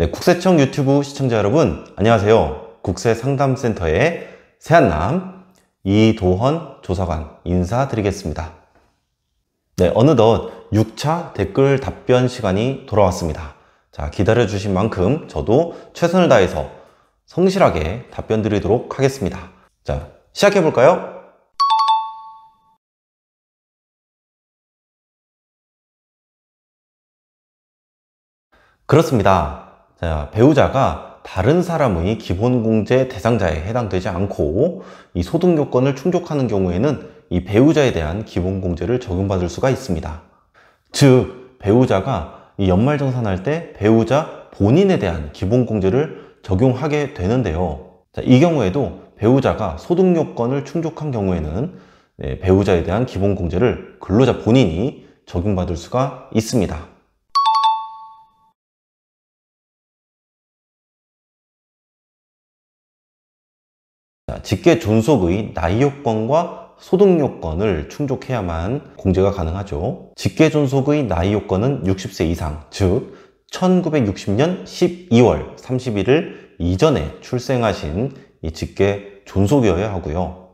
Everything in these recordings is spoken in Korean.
네, 국세청 유튜브 시청자 여러분, 안녕하세요. 국세상담센터의 세한남 이도헌 조사관 인사드리겠습니다. 네, 어느덧 6차 댓글 답변 시간이 돌아왔습니다. 자, 기다려주신 만큼 저도 최선을 다해서 성실하게 답변 드리도록 하겠습니다. 자, 시작해볼까요? 그렇습니다. 자, 배우자가 다른 사람의 기본공제 대상자에 해당되지 않고 이 소득 요건을 충족하는 경우에는 이 배우자에 대한 기본공제를 적용받을 수가 있습니다. 즉, 배우자가 이 연말정산할 때 배우자 본인에 대한 기본공제를 적용하게 되는데요. 자, 이 경우에도 배우자가 소득 요건을 충족한 경우에는 네, 배우자에 대한 기본공제를 근로자 본인이 적용받을 수가 있습니다. 직계 존속의 나이 요건과 소득 요건을 충족해야만 공제가 가능하죠. 직계 존속의 나이 요건은 60세 이상, 즉 1960년 12월 31일 이전에 출생하신 이 직계 존속이어야 하고요.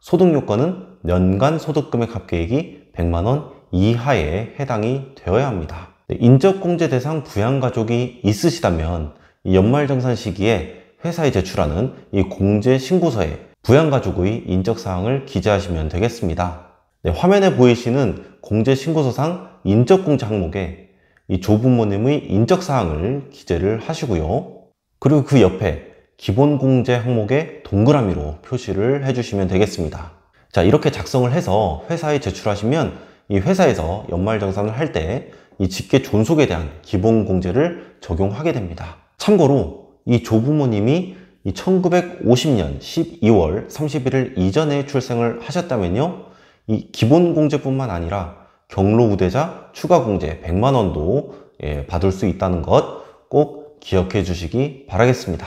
소득 요건은 연간 소득금액 합계액이 100만 원 이하에 해당이 되어야 합니다. 네, 인적공제 대상 부양가족이 있으시다면 연말정산 시기에 회사에 제출하는 이 공제 신고서에 부양가족의 인적사항을 기재하시면 되겠습니다. 네, 화면에 보이시는 공제 신고서상 인적공제 항목에 이 조부모님의 인적사항을 기재를 하시고요. 그리고 그 옆에 기본공제 항목에 동그라미로 표시를 해주시면 되겠습니다. 자 이렇게 작성을 해서 회사에 제출하시면 이 회사에서 연말정산을 할 때 이 직계 존속에 대한 기본공제를 적용하게 됩니다. 참고로 이 조부모님이 1950년 12월 31일 이전에 출생을 하셨다면요. 이 기본 공제뿐만 아니라 경로 우대자 추가 공제 100만 원도 예, 받을 수 있다는 것 꼭 기억해 주시기 바라겠습니다.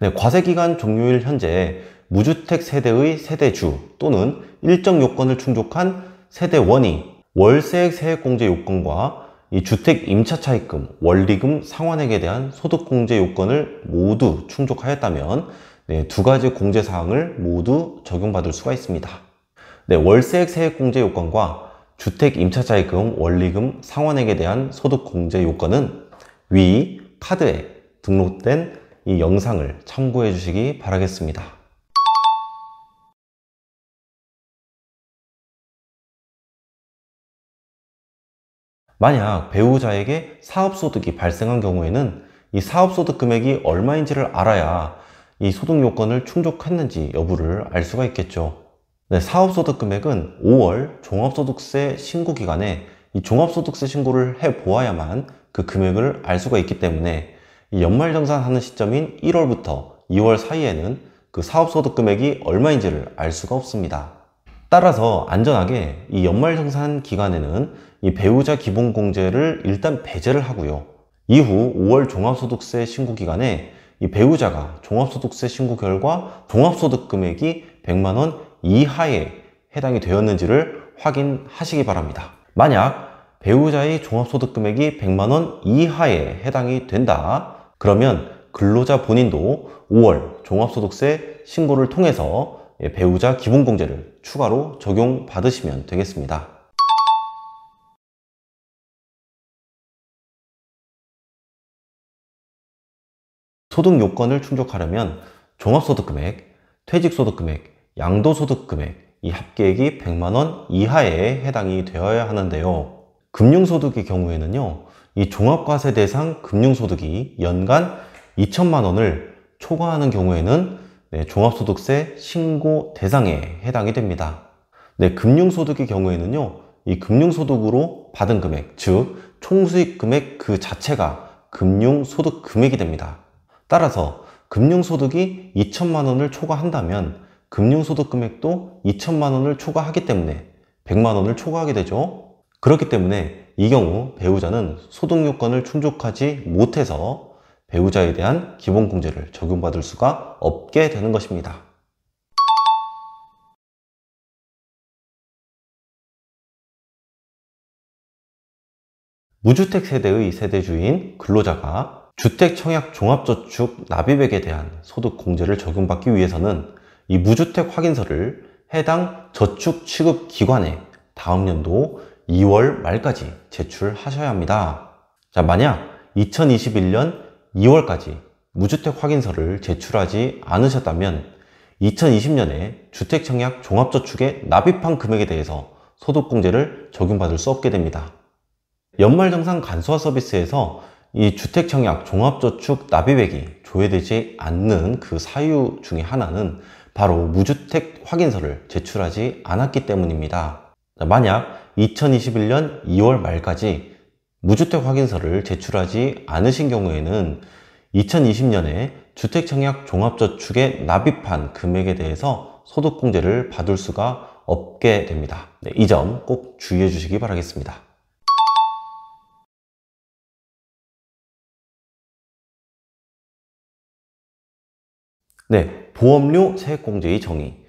네, 과세기간 종료일 현재 무주택 세대의 세대주 또는 일정 요건을 충족한 세대원이 월세 세액공제 요건과 이 주택 임차 차익금, 원리금 상환액에 대한 소득공제 요건을 모두 충족하였다면 네, 두 가지 공제 사항을 모두 적용받을 수가 있습니다. 네, 월세 세액공제 요건과 주택 임차차익금, 원리금, 상환액에 대한 소득공제 요건은 위 카드에 등록된 이 영상을 참고해 주시기 바라겠습니다. 만약 배우자에게 사업소득이 발생한 경우에는 이 사업소득 금액이 얼마인지를 알아야 이 소득 요건을 충족했는지 여부를 알 수가 있겠죠. 네, 사업소득 금액은 5월 종합소득세 신고 기간에 이 종합소득세 신고를 해 보아야만 그 금액을 알 수가 있기 때문에 연말정산하는 시점인 1월부터 2월 사이에는 그 사업소득 금액이 얼마인지를 알 수가 없습니다. 따라서 안전하게 이 연말정산 기간에는 이 배우자 기본공제를 일단 배제를 하고요. 이후 5월 종합소득세 신고 기간에 이 배우자가 종합소득세 신고 결과 종합소득 금액이 100만원 이하에 해당이 되었는지를 확인하시기 바랍니다. 만약 배우자의 종합소득 금액이 100만원 이하에 해당이 된다. 그러면 근로자 본인도 5월 종합소득세 신고를 통해서 배우자 기본공제를 추가로 적용받으시면 되겠습니다. 소득 요건을 충족하려면 종합소득금액, 퇴직소득금액, 양도소득금액 이 합계액이 100만원 이하에 해당이 되어야 하는데요. 금융소득의 경우에는요. 이 종합과세 대상 금융소득이 연간 2천만원을 초과하는 경우에는 네, 종합소득세 신고 대상에 해당이 됩니다. 네, 금융소득의 경우에는요, 이 금융소득으로 받은 금액, 즉 총수익 금액 그 자체가 금융소득 금액이 됩니다. 따라서 금융소득이 2천만 원을 초과한다면 금융소득 금액도 2천만 원을 초과하기 때문에 100만 원을 초과하게 되죠. 그렇기 때문에 이 경우 배우자는 소득 요건을 충족하지 못해서 배우자에 대한 기본공제를 적용받을 수가 없게 되는 것입니다. 무주택 세대의 세대주인 근로자가 주택청약 종합저축 납입액에 대한 소득공제를 적용받기 위해서는 이 무주택 확인서를 해당 저축 취급 기관에 다음 연도 2월 말까지 제출하셔야 합니다. 자, 만약 2021년 2월까지 무주택 확인서를 제출하지 않으셨다면 2020년에 주택청약 종합저축의 납입한 금액에 대해서 소득공제를 적용받을 수 없게 됩니다. 연말정산 간소화 서비스에서 이 주택청약 종합저축 납입액이 조회되지 않는 그 사유 중에 하나는 바로 무주택 확인서를 제출하지 않았기 때문입니다. 만약 2021년 2월 말까지 무주택 확인서를 제출하지 않으신 경우에는 2020년에 주택청약 종합저축에 납입한 금액에 대해서 소득공제를 받을 수가 없게 됩니다. 네, 이점 꼭 주의해 주시기 바라겠습니다. 네, 보험료 세액공제의 정의.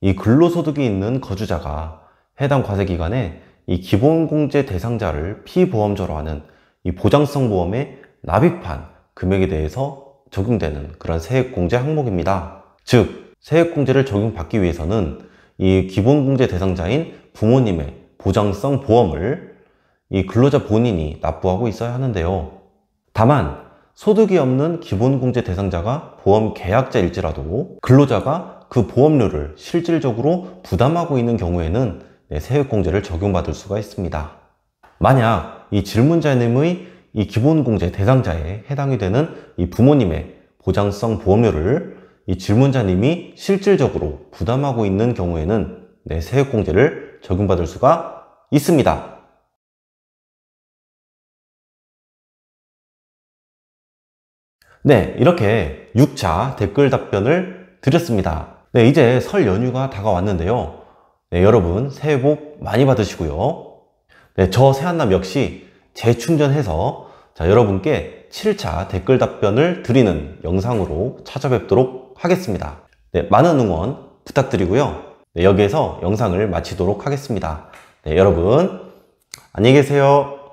이 근로소득이 있는 거주자가 해당 과세기간에 이 기본공제 대상자를 피보험자로 하는 이 보장성 보험에 납입한 금액에 대해서 적용되는 그런 세액공제 항목입니다. 즉, 세액공제를 적용받기 위해서는 이 기본공제 대상자인 부모님의 보장성 보험을 이 근로자 본인이 납부하고 있어야 하는데요. 다만 소득이 없는 기본공제 대상자가 보험 계약자일지라도 근로자가 그 보험료를 실질적으로 부담하고 있는 경우에는 네, 세액공제를 적용받을 수가 있습니다. 만약 이 질문자님의 이 기본공제 대상자에 해당이 되는 이 부모님의 보장성 보험료를 이 질문자님이 실질적으로 부담하고 있는 경우에는 네, 세액공제를 적용받을 수가 있습니다. 네, 이렇게 6차 댓글 답변을 드렸습니다. 네, 이제 설 연휴가 다가왔는데요. 네, 여러분 새해 복 많이 받으시고요. 네, 저 새한남 역시 재충전해서 자, 여러분께 7차 댓글 답변을 드리는 영상으로 찾아뵙도록 하겠습니다. 네, 많은 응원 부탁드리고요. 네, 여기에서 영상을 마치도록 하겠습니다. 네, 여러분 안녕히 계세요.